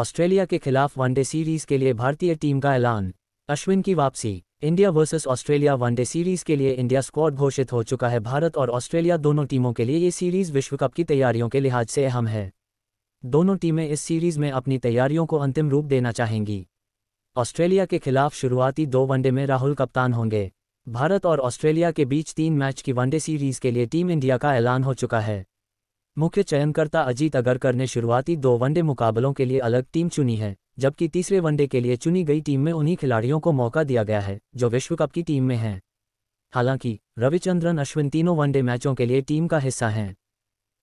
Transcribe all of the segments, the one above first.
Australia के खिलाफ one day series के लिए भारतीय टीम का ऐलान अश्विन की वापसी India versus Australia one day series के लिए इंडिया स्क्वाड घोषित हो चुका है भारत और ऑस्ट्रेलिया दोनों टीमों के लिए ये सीरीज विश्व कप की तैयारियों के लिहाज से अहम है दोनों टीमें इस सीरीज में अपनी तैयारियों को अंतिम रूप देना चाहेंगी ऑस्ट्रेलिया के खिलाफ शुरुआती दो वनडे में राहुल कप्तान होंगे भारत और ऑस्ट्रेलिया के बीच तीन मैच की वनडे सीरीज के लिए टीम इंडिया का ऐलान हो चुका है मुख्य चयनकर्ता अजीत अगरकर ने शुरुआती दो वनडे मुकाबलों के लिए अलग टीम चुनी है जबकि तीसरे वनडे के लिए चुनी गई टीम में उन्हीं खिलाड़ियों को मौका दिया गया है जो विश्व कप की टीम में हैं हालांकि रविचंद्रन अश्विन तीनों वनडे मैचों के लिए टीम का हिस्सा हैं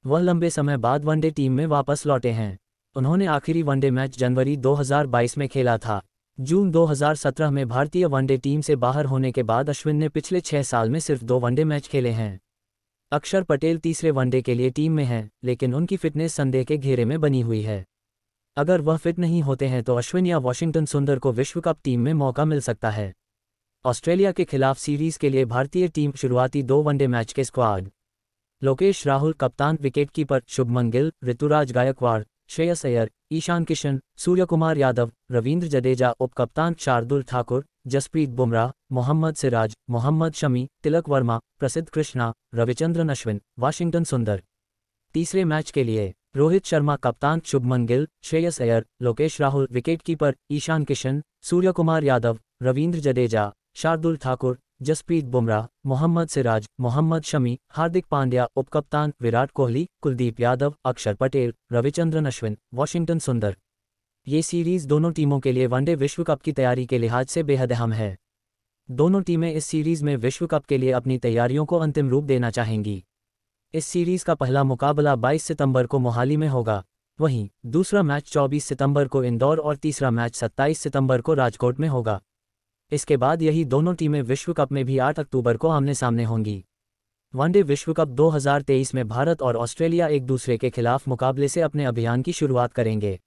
वह लंबे समय बाद वनडे टीम में वापस लौटे हैं उन्होंने आखिरी वनडे मैच जनवरी 2022 में खेला था जून 2017 में भारतीय वनडे टीम से बाहर होने के बाद अश्विन ने पिछले छह साल में सिर्फ दो वनडे मैच खेले हैं अक्षर पटेल तीसरे वनडे के लिए टीम में हैं, लेकिन उनकी फिटनेस संदेह के घेरे में बनी हुई है अगर वह फिट नहीं होते हैं तो अश्विन या वॉशिंगटन सुंदर को विश्व कप टीम में मौका मिल सकता है ऑस्ट्रेलिया के खिलाफ सीरीज के लिए भारतीय टीम शुरुआती दो वनडे मैच के स्क्वाड लोकेश राहुल कप्तान विकेटकीपर शुभमन गिल ऋतुराज गायकवाड़ श्रेयस अय्यर ईशान किशन सूर्यकुमार यादव रविंद्र जडेजा उपकप्तान शार्दुल ठाकुर जसप्रीत बुमराह मोहम्मद सिराज मोहम्मद शमी तिलक वर्मा प्रसिद्ध कृष्णा रविचंद्रन अश्विन वाशिंगटन सुंदर तीसरे मैच के लिए रोहित शर्मा कप्तान शुभमन गिल श्रेयस अयर लोकेश राहुल विकेटकीपर ईशान किशन सूर्यकुमार यादव रविन्द्र जडेजा शार्दुल ठाकुर जसप्रीत बुमराह मोहम्मद सिराज मोहम्मद शमी हार्दिक पांड्या उपकप्तान विराट कोहली कुलदीप यादव अक्षर पटेल रविचंद्रन अश्विन वॉशिंगटन सुंदर ये सीरीज दोनों टीमों के लिए वनडे विश्व कप की तैयारी के लिहाज से बेहद अहम है दोनों टीमें इस सीरीज में विश्व कप के लिए अपनी तैयारियों को अंतिम रूप देना चाहेंगी इस सीरीज का पहला मुकाबला 22 सितंबर को मोहाली में होगा वहीं दूसरा मैच 24 सितंबर को इंदौर और तीसरा मैच 27 सितंबर को राजकोट में होगा इसके बाद यही दोनों टीमें विश्व कप में भी 8 अक्टूबर को आमने सामने होंगी वनडे विश्व कप 2023 में भारत और ऑस्ट्रेलिया एक दूसरे के खिलाफ मुकाबले से अपने अभियान की शुरुआत करेंगे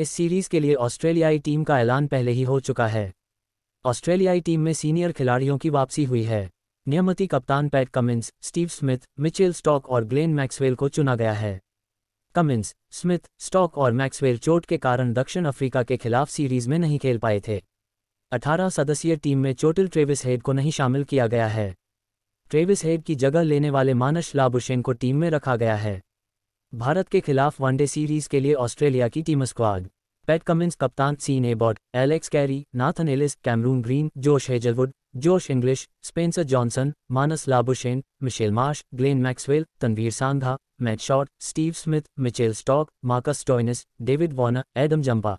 इस सीरीज के लिए ऑस्ट्रेलियाई टीम का ऐलान पहले ही हो चुका है ऑस्ट्रेलियाई टीम में सीनियर खिलाड़ियों की वापसी हुई है नियमती कप्तान Pat Cummins Steve Smith Mitchell Starc और ग्लेन मैक्सवेल को चुना गया है कमिंस स्मिथ स्टॉक और मैक्सवेल चोट के कारण दक्षिण अफ्रीका के खिलाफ सीरीज में नहीं खेल पाए थे 18 सदस्यीय टीम में चोटिल ट्रेविस हेड को नहीं शामिल किया गया है ट्रेविस हेड की जगह लेने वाले मानस लाबुशेन को टीम में रखा गया है भारत के खिलाफ वनडे सीरीज के लिए ऑस्ट्रेलिया की टीम स्क्वाड पैट कमिंस कप्तान Sean Abbott Alex Carey Nathan Ellis Cameron Green Josh Hazlewood Josh Inglis Spencer Johnson Marnus Labuschagne Mitchell Marsh Glenn Maxwell Tanveer Sangha Matt Short Steve Smith Mitchell Starc Marcus Stoinis David Warner Adam Zampa